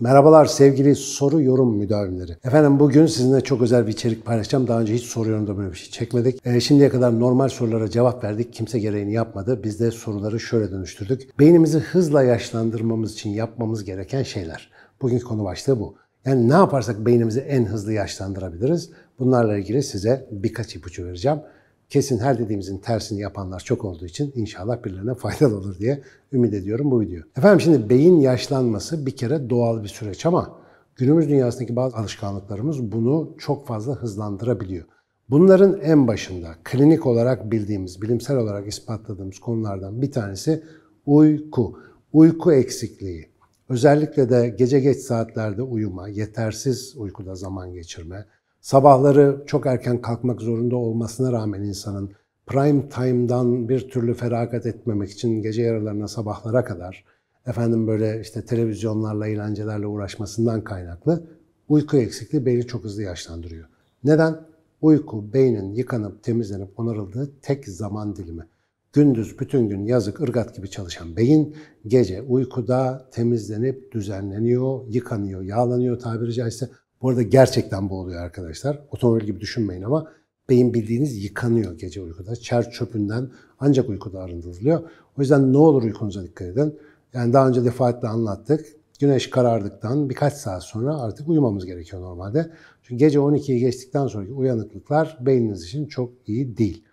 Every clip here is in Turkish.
Merhabalar sevgili soru yorum müdavimleri. Efendim bugün sizinle çok özel bir içerik paylaşacağım. Daha önce hiç soru yorumda böyle bir şey çekmedik. E, şimdiye kadar normal sorulara cevap verdik. Kimse gereğini yapmadı. Biz de soruları şöyle dönüştürdük. Beynimizi hızla yaşlandırmamız için yapmamız gereken şeyler. Bugünkü konu başlığı bu. Yani ne yaparsak beynimizi en hızlı yaşlandırabiliriz. Bunlarla ilgili size birkaç ipucu vereceğim kesin her dediğimizin tersini yapanlar çok olduğu için inşallah birilerine faydalı olur diye ümit ediyorum bu video. Efendim şimdi beyin yaşlanması bir kere doğal bir süreç ama günümüz dünyasındaki bazı alışkanlıklarımız bunu çok fazla hızlandırabiliyor. Bunların en başında klinik olarak bildiğimiz, bilimsel olarak ispatladığımız konulardan bir tanesi uyku. Uyku eksikliği. Özellikle de gece geç saatlerde uyuma, yetersiz uykuda zaman geçirme, Sabahları çok erken kalkmak zorunda olmasına rağmen insanın prime time'dan bir türlü feragat etmemek için gece yarılarına sabahlara kadar efendim böyle işte televizyonlarla, eğlencelerle uğraşmasından kaynaklı uyku eksikliği beyni çok hızlı yaşlandırıyor. Neden? Uyku beynin yıkanıp temizlenip onarıldığı tek zaman dilimi. Gündüz bütün gün yazık ırgat gibi çalışan beyin gece uykuda temizlenip düzenleniyor, yıkanıyor, yağlanıyor tabiri caizse bu arada gerçekten bu oluyor arkadaşlar. Otomobil gibi düşünmeyin ama beyin bildiğiniz yıkanıyor gece uykuda. Çer çöpünden ancak uykuda arındırılıyor. O yüzden ne olur uykunuza dikkat edin. Yani daha önce defaatle anlattık. Güneş karardıktan birkaç saat sonra artık uyumamız gerekiyor normalde. Çünkü gece 12'yi geçtikten sonraki uyanıklıklar beyniniz için çok iyi değil.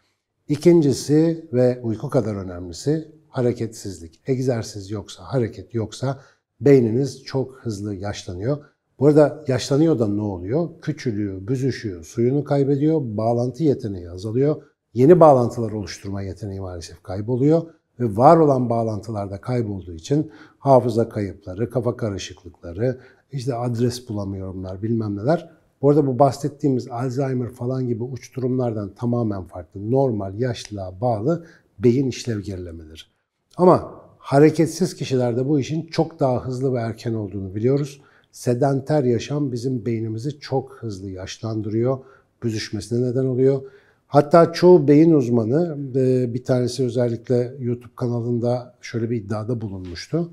İkincisi ve uyku kadar önemlisi hareketsizlik. Egzersiz yoksa, hareket yoksa beyniniz çok hızlı yaşlanıyor. Burada yaşlanıyor da ne oluyor? Küçülüyor, büzüşüyor, suyunu kaybediyor, bağlantı yeteneği azalıyor. Yeni bağlantılar oluşturma yeteneği maalesef kayboluyor ve var olan bağlantılarda kaybolduğu için hafıza kayıpları, kafa karışıklıkları, işte adres bulamıyorumlar bilmem neler. Bu arada bu bahsettiğimiz Alzheimer falan gibi uç durumlardan tamamen farklı. Normal yaşlılığa bağlı beyin işlev gerilemeleri. Ama hareketsiz kişilerde bu işin çok daha hızlı ve erken olduğunu biliyoruz. Sedanter yaşam bizim beynimizi çok hızlı yaşlandırıyor, büzüşmesine neden oluyor. Hatta çoğu beyin uzmanı, e, bir tanesi özellikle YouTube kanalında şöyle bir iddiada bulunmuştu.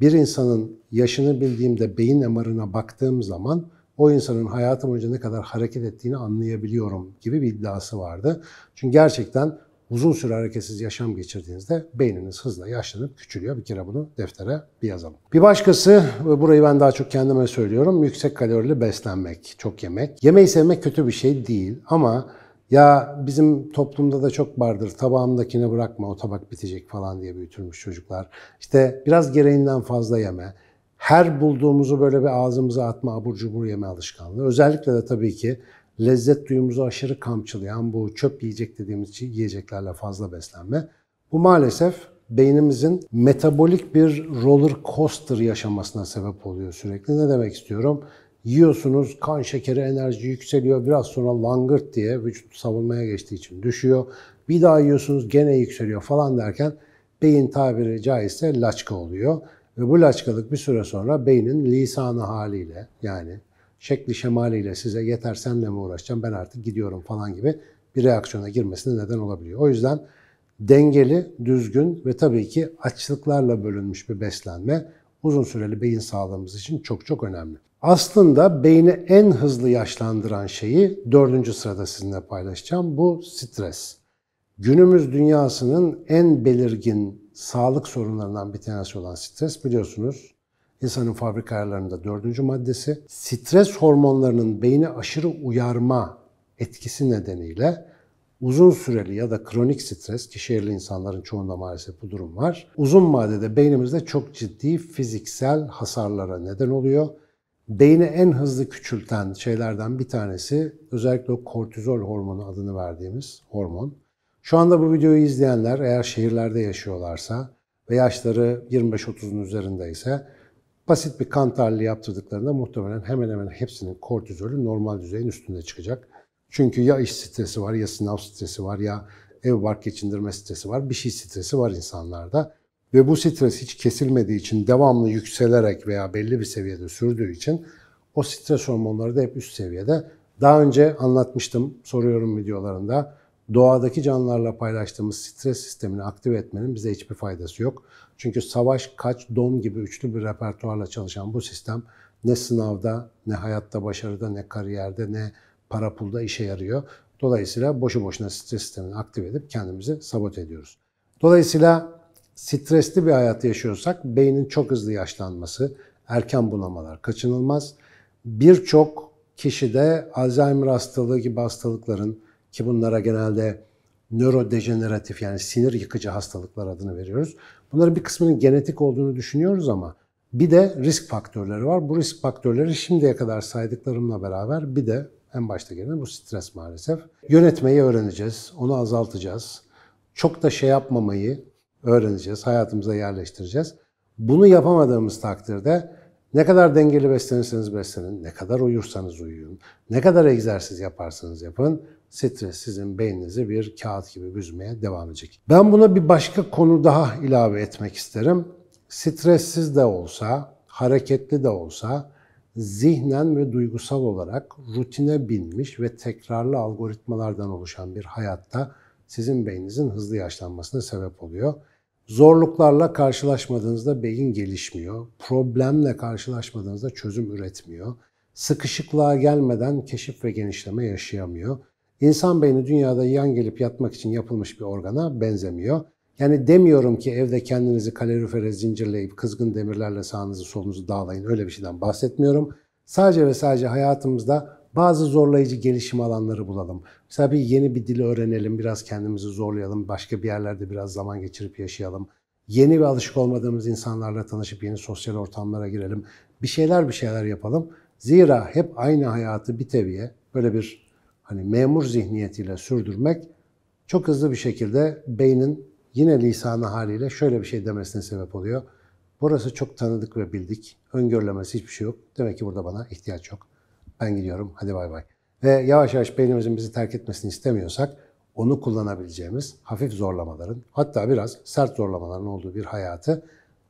Bir insanın yaşını bildiğimde beyin emarına baktığım zaman o insanın hayatım boyunca ne kadar hareket ettiğini anlayabiliyorum gibi bir iddiası vardı. Çünkü gerçekten uzun süre hareketsiz yaşam geçirdiğinizde beyniniz hızla yaşlanıp küçülüyor. Bir kere bunu deftere bir yazalım. Bir başkası, burayı ben daha çok kendime söylüyorum, yüksek kalorili beslenmek, çok yemek. Yemeği sevmek kötü bir şey değil ama ya bizim toplumda da çok vardır tabağımdakini bırakma o tabak bitecek falan diye büyütülmüş çocuklar. İşte biraz gereğinden fazla yeme. Her bulduğumuzu böyle bir ağzımıza atma abur cubur yeme alışkanlığı. Özellikle de tabii ki lezzet duyumuzu aşırı kamçılayan bu çöp yiyecek dediğimiz için yiyeceklerle fazla beslenme. Bu maalesef beynimizin metabolik bir roller coaster yaşamasına sebep oluyor sürekli. Ne demek istiyorum? Yiyorsunuz, kan şekeri, enerji yükseliyor. Biraz sonra langırt diye vücut savunmaya geçtiği için düşüyor. Bir daha yiyorsunuz, gene yükseliyor falan derken beyin tabiri caizse laçka oluyor. Ve bu laçkalık bir süre sonra beynin lisanı haliyle yani şekli şemaliyle size yeter senle mi uğraşacağım ben artık gidiyorum falan gibi bir reaksiyona girmesine neden olabiliyor. O yüzden dengeli, düzgün ve tabii ki açlıklarla bölünmüş bir beslenme uzun süreli beyin sağlığımız için çok çok önemli. Aslında beyni en hızlı yaşlandıran şeyi dördüncü sırada sizinle paylaşacağım. Bu stres. Günümüz dünyasının en belirgin sağlık sorunlarından bir tanesi olan stres biliyorsunuz insanın fabrika ayarlarında dördüncü maddesi. Stres hormonlarının beyni aşırı uyarma etkisi nedeniyle uzun süreli ya da kronik stres ki şehirli insanların çoğunda maalesef bu durum var. Uzun vadede beynimizde çok ciddi fiziksel hasarlara neden oluyor. Beyni en hızlı küçülten şeylerden bir tanesi özellikle o kortizol hormonu adını verdiğimiz hormon. Şu anda bu videoyu izleyenler eğer şehirlerde yaşıyorlarsa ve yaşları 25-30'un üzerindeyse Basit bir kan tahlili yaptırdıklarında muhtemelen hemen hemen hepsinin kortizolü normal düzeyin üstünde çıkacak. Çünkü ya iş stresi var, ya sınav stresi var, ya ev var geçindirme stresi var, bir şey stresi var insanlarda. Ve bu stres hiç kesilmediği için devamlı yükselerek veya belli bir seviyede sürdüğü için o stres hormonları da hep üst seviyede. Daha önce anlatmıştım soruyorum videolarında doğadaki canlılarla paylaştığımız stres sistemini aktive etmenin bize hiçbir faydası yok. Çünkü savaş, kaç, don gibi üçlü bir repertuarla çalışan bu sistem ne sınavda, ne hayatta başarıda, ne kariyerde, ne para pulda işe yarıyor. Dolayısıyla boşu boşuna stres sistemini aktive edip kendimizi sabot ediyoruz. Dolayısıyla stresli bir hayat yaşıyorsak beynin çok hızlı yaşlanması, erken bunamalar kaçınılmaz. Birçok kişide Alzheimer hastalığı gibi hastalıkların, ki bunlara genelde nörodejeneratif yani sinir yıkıcı hastalıklar adını veriyoruz. Bunların bir kısmının genetik olduğunu düşünüyoruz ama bir de risk faktörleri var. Bu risk faktörleri şimdiye kadar saydıklarımla beraber bir de en başta gelen bu stres maalesef. Yönetmeyi öğreneceğiz, onu azaltacağız. Çok da şey yapmamayı öğreneceğiz, hayatımıza yerleştireceğiz. Bunu yapamadığımız takdirde ne kadar dengeli beslenirseniz beslenin, ne kadar uyursanız uyuyun, ne kadar egzersiz yaparsanız yapın, stres sizin beyninizi bir kağıt gibi büzmeye devam edecek. Ben buna bir başka konu daha ilave etmek isterim. Stressiz de olsa, hareketli de olsa zihnen ve duygusal olarak rutine binmiş ve tekrarlı algoritmalardan oluşan bir hayatta sizin beyninizin hızlı yaşlanmasına sebep oluyor. Zorluklarla karşılaşmadığınızda beyin gelişmiyor. Problemle karşılaşmadığınızda çözüm üretmiyor. Sıkışıklığa gelmeden keşif ve genişleme yaşayamıyor. İnsan beyni dünyada yan gelip yatmak için yapılmış bir organa benzemiyor. Yani demiyorum ki evde kendinizi kalorifere zincirleyip kızgın demirlerle sağınızı solunuzu dağlayın. Öyle bir şeyden bahsetmiyorum. Sadece ve sadece hayatımızda bazı zorlayıcı gelişim alanları bulalım. Mesela bir yeni bir dili öğrenelim, biraz kendimizi zorlayalım, başka bir yerlerde biraz zaman geçirip yaşayalım. Yeni ve alışık olmadığımız insanlarla tanışıp yeni sosyal ortamlara girelim. Bir şeyler bir şeyler yapalım. Zira hep aynı hayatı bir teviye, böyle bir hani memur zihniyetiyle sürdürmek çok hızlı bir şekilde beynin yine lisanı haliyle şöyle bir şey demesine sebep oluyor. Burası çok tanıdık ve bildik. Öngörülemesi hiçbir şey yok. Demek ki burada bana ihtiyaç yok. Ben gidiyorum. Hadi bay bay. Ve yavaş yavaş beynimizin bizi terk etmesini istemiyorsak onu kullanabileceğimiz hafif zorlamaların hatta biraz sert zorlamaların olduğu bir hayatı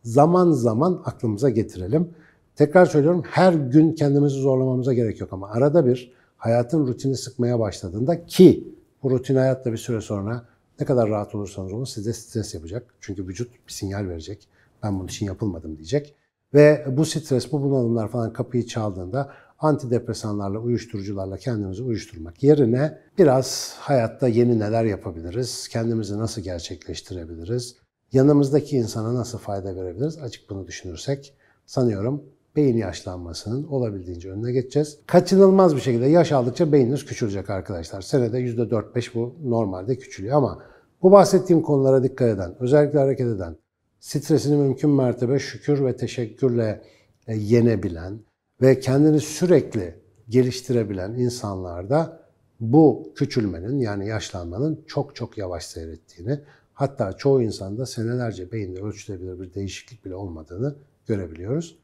zaman zaman aklımıza getirelim. Tekrar söylüyorum her gün kendimizi zorlamamıza gerek yok ama arada bir hayatın rutini sıkmaya başladığında ki bu rutin hayatla bir süre sonra ne kadar rahat olursanız olun size stres yapacak. Çünkü vücut bir sinyal verecek. Ben bunun için yapılmadım diyecek. Ve bu stres, bu bunalımlar falan kapıyı çaldığında antidepresanlarla, uyuşturucularla kendimizi uyuşturmak yerine biraz hayatta yeni neler yapabiliriz, kendimizi nasıl gerçekleştirebiliriz, yanımızdaki insana nasıl fayda verebiliriz açık bunu düşünürsek sanıyorum beyin yaşlanmasının olabildiğince önüne geçeceğiz. Kaçınılmaz bir şekilde yaş aldıkça beyniniz küçülecek arkadaşlar. Senede %4-5 bu normalde küçülüyor ama bu bahsettiğim konulara dikkat eden, özellikle hareket eden, stresini mümkün mertebe şükür ve teşekkürle e, yenebilen ve kendini sürekli geliştirebilen insanlarda bu küçülmenin yani yaşlanmanın çok çok yavaş seyrettiğini hatta çoğu insanda senelerce beyinde ölçülebilir bir değişiklik bile olmadığını görebiliyoruz.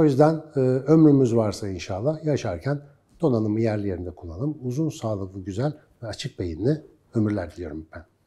O yüzden e, ömrümüz varsa inşallah yaşarken donanımı yerli yerinde kullanalım. Uzun, sağlıklı, güzel ve açık beyinli ömürler diliyorum ben.